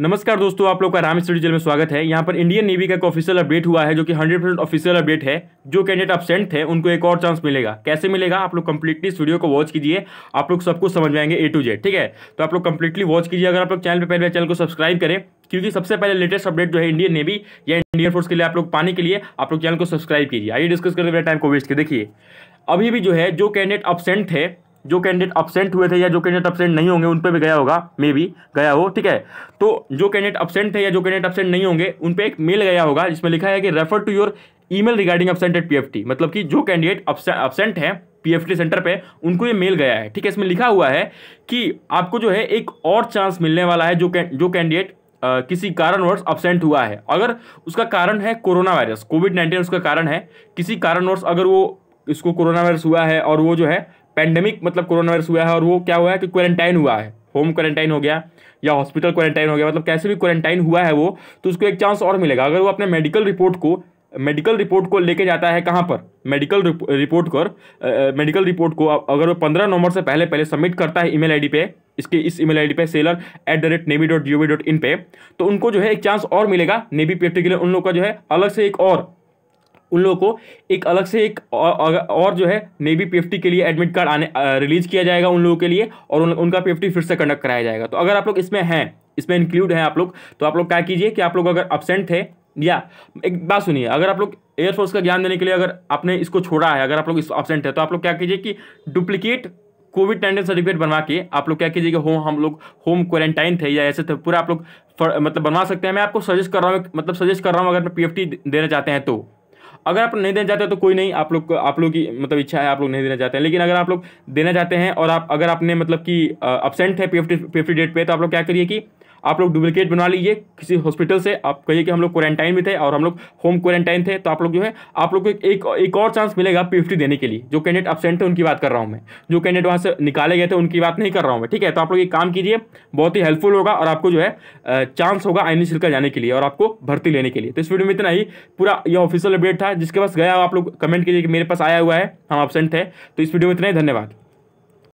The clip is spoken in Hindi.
नमस्कार दोस्तों आप लोग का राम स्टडी जेल में स्वागत है यहाँ पर इंडियन नेवी का एक ऑफिशियल अपडेट हुआ है जो कि 100 परसेंट ऑफिशियल अपडेट है जो कैंडिडेट अपसेंट थे उनको एक और चांस मिलेगा कैसे मिलेगा आप लोग कंप्लीटली इस वीडियो को वॉच कीजिए आप लोग सब कुछ समझ आएंगे ए टू जेड ठीक है तो आप लोग कंप्लीटली वॉच कीजिए अगर आप लोग चैनल पर पहले चैनल को सब्सक्राइब करें क्योंकि सबसे पहले लेटेस्ट अपडेट जो है इंडियन नेवी या इंडियन फोर्स के लिए आप लोग पाने के लिए आप लोग चैनल को सब्सक्राइब कीजिए आइए डिस्कस करते मेरे टाइम को वेस्ट के देखिए अभी भी जो है जो कैंडिडेट अपसेंट थे जो कैंडिडेट अपसेंट हुए थे या जो कैंडिडेट अपसेंट नहीं होंगे उन पर भी गया होगा मे भी गया हो ठीक है तो जो कैंडिडेट अपसेंट थे या जो कैंडिडेट अपसेंट नहीं होंगे उन पर एक मेल गया होगा जिसमें लिखा है कि refer to your email regarding absent at PFT मतलब कि जो कैंडिडेट अपसेंट है पीएफटी सेंटर पे उनको ये मेल गया है ठीक है इसमें लिखा हुआ है कि आपको जो है एक और चांस मिलने वाला है जो जो कैंडिडेट किसी कारणवश अपसेंट हुआ है अगर उसका कारण है कोरोना वायरस कोविड नाइन्टीन उसका कारण है किसी कारणवश अगर वो इसको कोरोना वायरस हुआ है और वो जो है पैंडेमिक मतलब कोरोना वायरस हुआ है और वो क्या हुआ है कि क्वारंटाइन हुआ है होम क्वारंटाइन हो गया या हॉस्पिटल क्वारंटाइन हो गया मतलब कैसे भी क्वारंटाइन हुआ है वो तो उसको एक चांस और मिलेगा अगर वो अपने मेडिकल रिपोर्ट को मेडिकल रिपोर्ट को लेके जाता है कहाँ पर मेडिकल रिपोर्ट कर मेडिकल रिपोर्ट को अगर वो पंद्रह नवंबर से पहले पहले सबमिट करता है ईमेल आईडी पे इसके इस ईमेल आईडी पे sailor at the rate navy dot G O V dot in पे तो उनको जो है एक चांस और मिलेगा नेवी पेट्री के लिए उन लोग का जो है अलग से एक और उन लोगों को एक अलग से एक और, और जो है नेवी पी के लिए एडमिट कार्ड आने रिलीज किया जाएगा उन लोगों के लिए और उनका पी फिर से कंडक्ट कराया जाएगा तो अगर आप लोग इसमें हैं इसमें इंक्लूड हैं आप लोग तो आप लोग क्या कीजिए कि आप लोग अगर अब्सेंट थे या एक बात सुनिए अगर आप लोग एयरफोर्स का ज्ञान देने के लिए अगर आपने इसको छोड़ा है अगर आप लोग इस अब्सेंट है तो आप लोग क्या कीजिए कि डुप्लीकेट कोविड नाइन्टीन सर्टिफिकेट बनवा के आप लोग क्या कीजिए कि होम हम लोग होम क्वारंटाइन थे या ऐसे थे पूरा आप लोग मतलब बनवा सकते हैं मैं आपको सजेस्ट कर रहा हूँ मतलब सजेस्ट कर रहा हूँ अगर मैं पीएफटी देना चाहते हैं तो अगर आप नहीं देना चाहते तो कोई नहीं आप लोग आप लोग की मतलब इच्छा है आप लोग नहीं देना चाहते हैं लेकिन अगर आप लोग देना चाहते हैं और आप अगर आपने मतलब कि अपसेंट है पी एफ डेट पर तो आप लोग क्या करिए कि आप लोग डुप्लीकेट बना लीजिए किसी हॉस्पिटल से आप कहिए कि हम लोग क्वारंटाइन में थे और हम लोग होम क्वारंटाइन थे तो आप लोग जो है आप लोग को एक एक और चांस मिलेगा पी देने के लिए जो कैंडिडेट अपसेंट थे उनकी बात कर रहा हूँ मैं जो कैंडिडेट वहाँ से निकाले गए थे उनकी बात नहीं कर रहा हूँ मैं ठीक है तो आप लोग एक काम कीजिए बहुत ही हेल्पफुल होगा और आपको जो है चांस होगा आईनी शिल्का जाने के लिए और आपको भर्ती लेने के लिए तो इस वीडियो में इतना ही पूरा यह ऑफिशियल अपडेट था जिसके पास गया आप लोग कमेंट कीजिए कि मेरे पास आया हुआ है हम अपसेंट थे तो इस वीडियो में इतना ही धन्यवाद